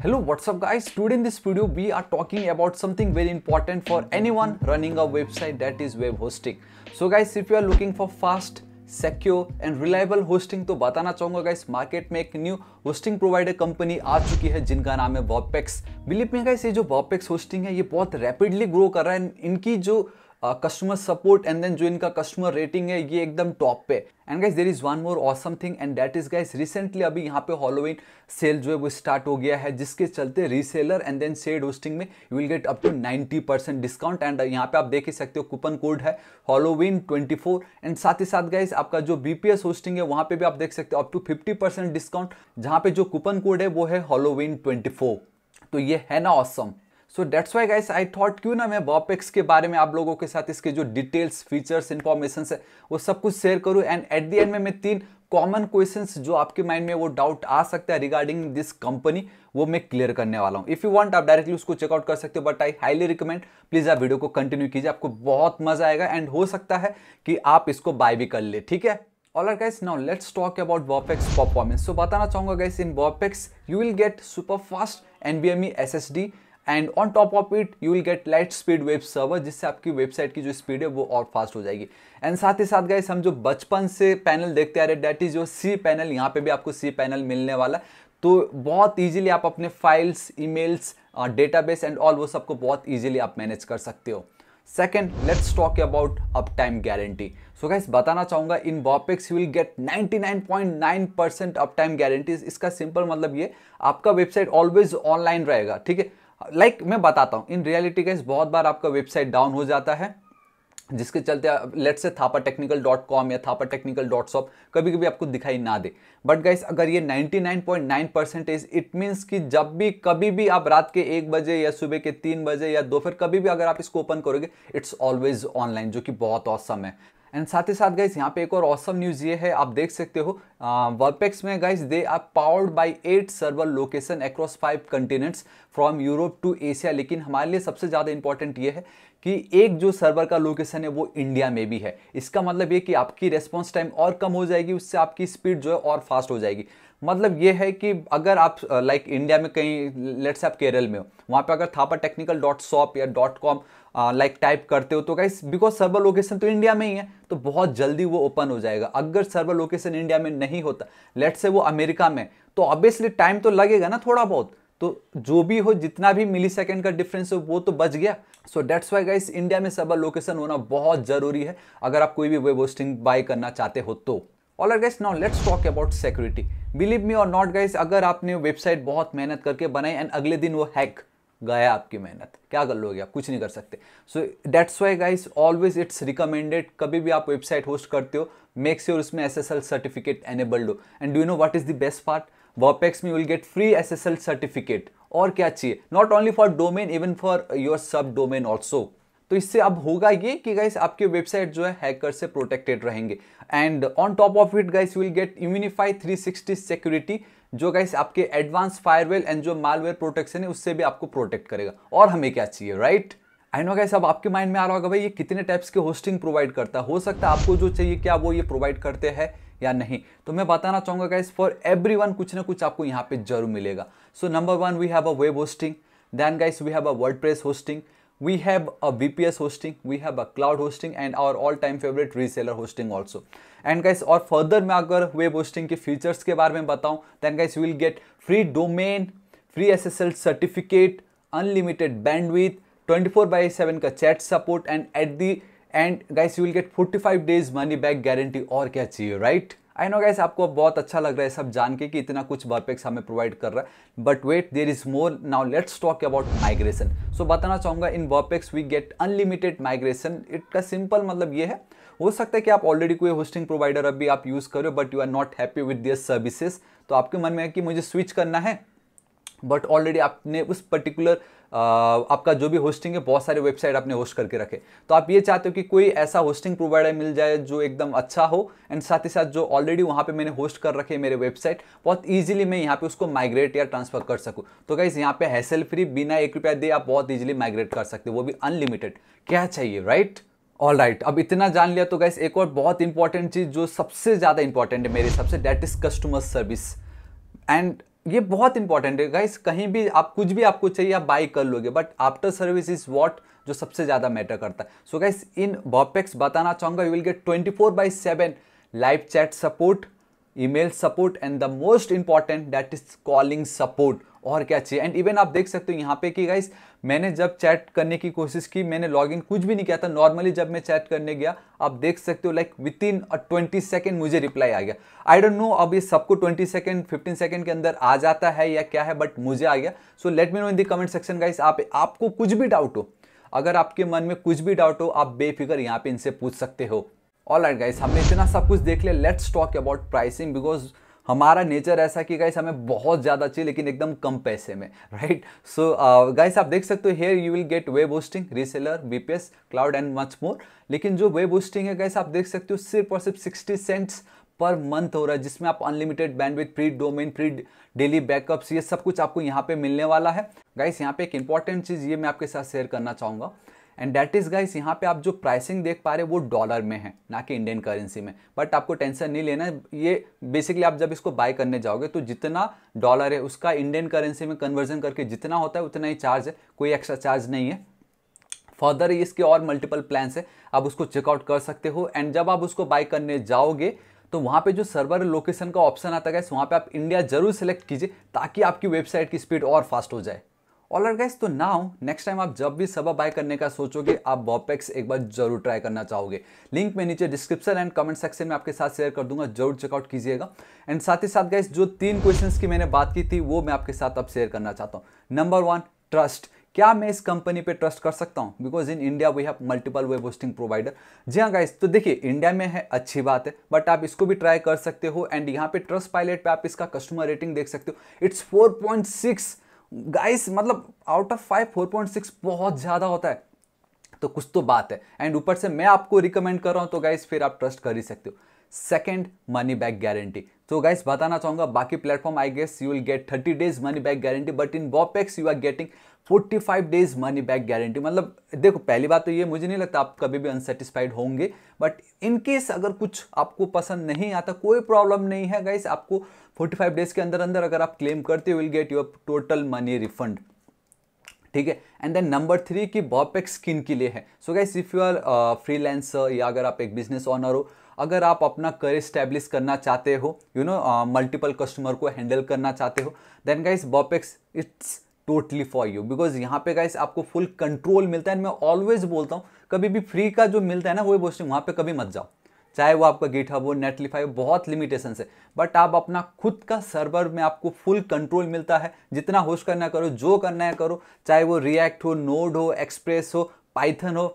Hello, what's up guys? Today in this video, we are talking about something very important for anyone running a website that is web hosting. So guys, if you are looking for fast, secure and reliable hosting तो बताना चाहूँगा guys market में एक new hosting provider company आ चुकी है जिनका नाम है वॉपेक्स बिलीव में गाइस ये जो वॉपेक्स होस्टिंग है ये बहुत रैपिडली ग्रो कर रहा है इनकी जो कस्टमर सपोर्ट एंड देन जो इनका कस्टमर रेटिंग है ये एकदम टॉप पे and guys there is one more awesome thing and that is guys recently अभी यहाँ पे हॉलोविन सेल जो है वो स्टार्ट हो गया है जिसके चलते reseller and then said hosting में you will get up to ninety percent discount and यहाँ पे आप देख ही सकते हो कूपन कोड है हॉलोविन ट्वेंटी फोर एंड साथ ही साथ गाइज आपका जो बी पी एस होस्टिंग है वहाँ पे भी आप देख सकते हो up to fifty percent discount जहाँ पे जो कूपन कोड है वो है हॉलोविन ट्वेंटी फोर तो ये है ना awesome awesome. So that's why guys I thought क्यों ना मैं बॉपिक्स के बारे में आप लोगों के साथ इसके जो डिटेल्स फीचर्स इन्फॉर्मेशन है वो सब कुछ शेयर करूँ एंड एट दी एंड में मैं तीन कॉमन क्वेश्चंस जो आपके माइंड में वो डाउट आ सकता है रिगार्डिंग दिस कंपनी वो मैं क्लियर करने वाला हूँ इफ़ यू वांट आप डायरेक्टली उसको चेकआउट कर सकते हो but I highly recommend please आप वीडियो को कंटिन्यू कीजिए आपको बहुत मजा आएगा एंड हो सकता है कि आप इसको बाय भी कर ले ठीक है guys now let's talk about Verpex performance so बताना चाहूंगा guys in Verpex you will get super fast N V M E S S D and on top of it you will get light speed web server जिससे आपकी website की जो speed है वो और fast हो जाएगी एंड साथ ही साथ गए हम जो बचपन से पैनल देखते आ रहे that is your cPanel यहाँ पे भी आपको सी पैनल मिलने वाला तो बहुत ईजिली आप अपने files emails database and all वो सबको बहुत ईजिली आप मैनेज कर सकते हो second let's talk about uptime guarantee so guys बताना चाहूंगा in Verpex you will get 99.9 percent uptime guarantees इसका सिंपल मतलब ये आपका वेबसाइट ऑलवेज ऑनलाइन रहेगा ठीक है लाइक like, मैं बताता हूँ इन रियलिटी गाइज बहुत बार आपका वेबसाइट डाउन हो जाता है जिसके चलते लेट से थापा टेक्निकल डॉट कॉम या थापा टेक्निकल डॉट शॉप कभी कभी आपको दिखाई ना दे बट गाइस अगर ये 99.9 परसेंटेज इट मीन्स कि जब भी कभी भी आप रात के एक बजे या सुबह के तीन बजे या दोपहर कभी भी अगर आप इसको ओपन करोगे इट्स ऑलवेज ऑनलाइन जो कि बहुत औसम है एंड साथ ही साथ गाइज यहाँ पे एक और ऑसम न्यूज़ ये है आप देख सकते हो वर्पेक्स में guys they are powered by eight server location across five continents from Europe to Asia लेकिन हमारे लिए सबसे ज़्यादा इंपॉर्टेंट ये है कि एक जो सर्वर का लोकेशन है वो इंडिया में भी है इसका मतलब ये कि आपकी रेस्पॉन्स टाइम और कम हो जाएगी उससे आपकी स्पीड जो है और फास्ट हो जाएगी मतलब ये है कि अगर आप लाइक इंडिया में कहीं लेट्स आप केरल में हो वहाँ पे अगर थापा टेक्निकल डॉट शॉप या डॉट कॉम लाइक टाइप करते हो तो गाइस बिकॉज सर्वर लोकेशन तो इंडिया में ही है तो बहुत जल्दी वो ओपन हो जाएगा अगर सर्वर लोकेशन इंडिया में नहीं होता लेट से वो अमेरिका में तो ऑब्वियसली टाइम तो लगेगा ना थोड़ा बहुत तो जो भी हो जितना भी मिली सेकेंड का डिफरेंस हो वो तो बच गया so that's why guys India में सर्वर लोकेशन होना बहुत ज़रूरी है अगर आप कोई भी वेब होस्टिंग बाय करना चाहते हो तो all right guys now let's talk about security believe me और नॉट गाइस अगर आपने वेबसाइट बहुत मेहनत करके बनाई एंड अगले दिन वो हैक गया आपकी मेहनत क्या कर लोगे आप कुछ नहीं कर सकते so that's why guys always it's recommended कभी भी आप वेबसाइट होस्ट करते हो मेक श्योर उसमें S S L certificate enabled हो and do know what is the best part Verpex में will get free S S L certificate और क्या चाहिए not only for domain even for your sub domain also तो इससे अब होगा ये कि गाइस आपके वेबसाइट जो है हैकर से प्रोटेक्टेड रहेंगे and on top of it guys will get unified 360 security जो गाइस आपके एडवांस फायरवेल एंड जो मालवेयर प्रोटेक्शन है उससे भी आपको प्रोटेक्ट करेगा और हमें क्या चाहिए राइट आई नो गाइस अब आपके माइंड में आ रहा होगा भाई ये कितने टाइप्स के होस्टिंग प्रोवाइड करता है हो सकता है आपको जो चाहिए क्या वो ये प्रोवाइड करते हैं या नहीं तो मैं बताना चाहूँगा गाइस फॉर एवरी कुछ ना कुछ आपको यहाँ पे जरूर मिलेगा so number one we have a web hosting then guys we have a WordPress hosting we have a VPS hosting, we have a cloud hosting and our all-time favorite reseller hosting also. And guys और further मैं अगर web hosting के features के बारे में बताऊं then guys you will get free domain free SSL certificate unlimited bandwidth 24 four by seven का chat support and at the end guys you will get 45 days money back guarantee और क्या चाहिए right I know guys आपको बहुत अच्छा लग रहा है सब जान के कि इतना कुछ बर्पेक्स हमें प्रोवाइड कर रहा है but wait there is more now let's talk about migration so बताना चाहूंगा in Verpex we get unlimited migration it का सिंपल मतलब ये है हो सकता है कि आप ऑलरेडी कोई होस्टिंग प्रोवाइडर अभी आप यूज़ करो but you are not happy with their services तो आपके मन में है कि मुझे स्विच करना है बट ऑलरेडी आपने उस पर्टिकुलर आपका जो भी होस्टिंग है बहुत सारे वेबसाइट आपने होस्ट करके रखे तो आप ये चाहते हो कि कोई ऐसा होस्टिंग प्रोवाइडर मिल जाए जो एकदम अच्छा हो एंड साथ ही साथ जो ऑलरेडी वहाँ पे मैंने होस्ट कर रखे मेरे वेबसाइट बहुत ईजिली मैं यहाँ पे उसको माइग्रेट या ट्रांसफर कर सकूँ तो गाइज यहाँ पे हैसल फ्री बिना एक रुपया दे आप बहुत ईजिली माइग्रेट कर सकते हो वो भी अनलिमिटेड क्या चाहिए right right? All right right, अब इतना जान लिया तो गैस एक और बहुत इंपॉर्टेंट चीज़ जो सबसे ज़्यादा इंपॉर्टेंट है मेरे हिसाब से that is customer service and ये बहुत इंपॉर्टेंट है गाइस कहीं भी आप कुछ भी आपको चाहिए आप बाई कर लोगे but after service is what जो सबसे ज़्यादा मैटर करता है सो गाइस इन बॉपेक्स बताना चाहूंगा you will get twenty four by seven live chat support email support and the most important that is calling support और क्या चाहिए एंड इवन आप देख सकते हो यहाँ पे कि गाइस मैंने जब चैट करने की कोशिश की मैंने लॉग इन कुछ भी नहीं किया था नॉर्मली जब मैं चैट करने गया आप देख सकते हो like within twenty second मुझे रिप्लाई आ गया आई डोंट नो अब ये सबको ट्वेंटी सेकेंड फिफ्टीन सेकेंड के अंदर आ जाता है या क्या है बट मुझे आ गया so let me know in the comment section guys आप आपको कुछ भी डाउट हो अगर आपके मन में कुछ भी डाउट हो आप बेफिक्र यहाँ पे इनसे पूछ सकते हो ऑल राइट गाइस हमने इतना सब कुछ देख लिया let's talk about pricing because हमारा नेचर ऐसा कि गाइस हमें बहुत ज़्यादा चाहिए लेकिन एकदम कम पैसे में राइट सो गाइस आप देख सकते हो here you will get web hosting reseller VPS cloud and much more लेकिन जो वे बूस्टिंग है गाइस आप देख सकते हो सिर्फ और सिर्फ सिक्सटी सेंट्स पर मंथ हो रहा है जिसमें आप unlimited bandwidth free domain free daily backups ये सब कुछ आपको यहाँ पे मिलने वाला है गाइस यहाँ पे एक इंपॉर्टेंट चीज़ ये मैं आपके साथ शेयर करना चाहूँगा एंड दैट इज़ गाइस यहाँ पे आप जो प्राइसिंग देख पा रहे हैं वो डॉलर में है ना कि इंडियन करेंसी में बट आपको टेंशन नहीं लेना ये बेसिकली आप जब इसको बाय करने जाओगे तो जितना डॉलर है उसका इंडियन करेंसी में कन्वर्जन करके जितना होता है उतना ही चार्ज है कोई एक्स्ट्रा चार्ज नहीं है फर्दर इसके और मल्टीपल प्लान्स है आप उसको चेकआउट कर सकते हो एंड जब आप उसको बाय करने जाओगे तो वहाँ पे जो सर्वर लोकेशन का ऑप्शन आता है वहाँ पे आप इंडिया जरूर सेलेक्ट कीजिए ताकि आपकी वेबसाइट की स्पीड और फास्ट हो जाए ऑलर गैस तो नाउ नेक्स्ट टाइम आप जब भी सबा बाय करने का सोचोगे आप बॉपेक्स एक बार जरूर ट्राई करना चाहोगे लिंक मैं नीचे डिस्क्रिप्शन एंड कमेंट सेक्शन में आपके साथ शेयर कर दूंगा जरूर चेकआउट कीजिएगा एंड साथ ही साथ गैस जो तीन क्वेश्चंस की मैंने बात की थी वो मैं आपके साथ अब शेयर करना चाहता हूँ नंबर वन ट्रस्ट क्या मैं इस कंपनी पे ट्रस्ट कर सकता हूँ because in India we have multiple web hosting provider जी हाँ गाइस तो देखिए इंडिया में है अच्छी बात है बट आप इसको भी ट्राई कर सकते हो एंड यहाँ पे ट्रस्ट पायलट पे आप इसका कस्टमर रेटिंग देख सकते हो इट्स 4.6 गाइस मतलब out of five four point six बहुत ज़्यादा होता है तो कुछ तो बात है एंड ऊपर से मैं आपको रिकमेंड कर रहा हूँ तो गाइस फिर आप ट्रस्ट कर ही सकते हो सेकेंड मनी बैक गारंटी तो गाइस बताना चाहूँगा बाकी platform I guess you will get thirty days money back guarantee but in Verpex you are getting 45 days money back guarantee मतलब देखो पहली बात तो ये मुझे नहीं लगता आप कभी भी अनसेटिस्फाइड होंगे बट इन केस अगर कुछ आपको पसंद नहीं आता कोई प्रॉब्लम नहीं है गाइस आपको 45 डेज के अंदर अंदर अगर आप क्लेम करते हो will get your total money refund ठीक है एंड देन नंबर थ्री की बॉपेक स्किन के लिए है so guys if you are freelancer या अगर आप एक बिजनेस ऑनर हो अगर आप अपना करियर स्टैब्लिश करना चाहते हो यू नो मल्टीपल कस्टमर को हैंडल करना चाहते हो then guys Verpex it's totally for you because यहाँ पे गाइस आपको फुल कंट्रोल मिलता है एंड मैं ऑलवेज बोलता हूँ कभी भी फ्री का जो मिलता है ना वही बोस्टिंग वहाँ पे कभी मत जाओ चाहे वो आपका हब हो नेटलीफाई हो बहुत लिमिटेशन है बट आप अपना खुद का सर्वर में आपको फुल कंट्रोल मिलता है जितना होश करना करो जो करना है करो चाहे वो रिएक्ट हो नोड हो एक्सप्रेस हो पाइथन हो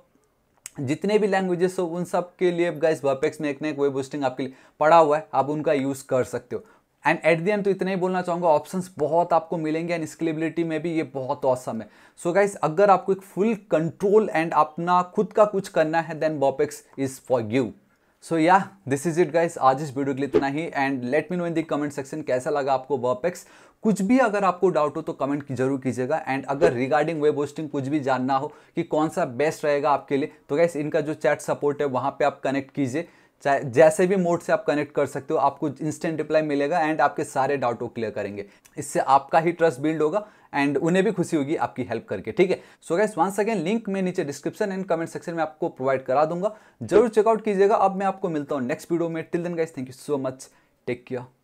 जितने भी लैंग्वेजेस हो उन सब के लिए गाइस वर्पेक्स में एक ना एक वेब बूस्टिंग आपके लिए पड़ा हुआ है आप उनका यूज़ कर सकते हो एंड एट दी एंड तो इतना ही बोलना चाहूँगा ऑप्शंस बहुत आपको मिलेंगे एंड स्केलेबिलिटी में भी ये बहुत औसम है सो so गाइस अगर आपको एक फुल कंट्रोल एंड अपना खुद का कुछ करना है then Verpex is for you so yeah this is it guys आज इस वीडियो के लिए इतना ही and let me know in the comment section कैसा लगा आपको वर्पेक्स कुछ भी अगर आपको डाउट हो तो कमेंट जरूर कीजिएगा एंड अगर रिगार्डिंग वेब होस्टिंग कुछ भी जानना हो कि कौन सा बेस्ट रहेगा आपके लिए तो गैस इनका जो चैट सपोर्ट है वहाँ पे आप कनेक्ट कीजिए चाहे जैसे भी मोड से आप कनेक्ट कर सकते हो आपको इंस्टेंट रिप्लाई मिलेगा एंड आपके सारे डाउट वो क्लियर करेंगे इससे आपका ही ट्रस्ट बिल्ड होगा एंड उन्हें भी खुशी होगी आपकी हेल्प करके ठीक है so guys once again link मैं नीचे डिस्क्रिप्शन एंड कमेंट सेक्शन में आपको प्रोवाइड करा दूंगा जरूर चेकआउट कीजिएगा अब मैं आपको मिलता हूँ नेक्स्ट वीडियो में till then guys thank you so much take care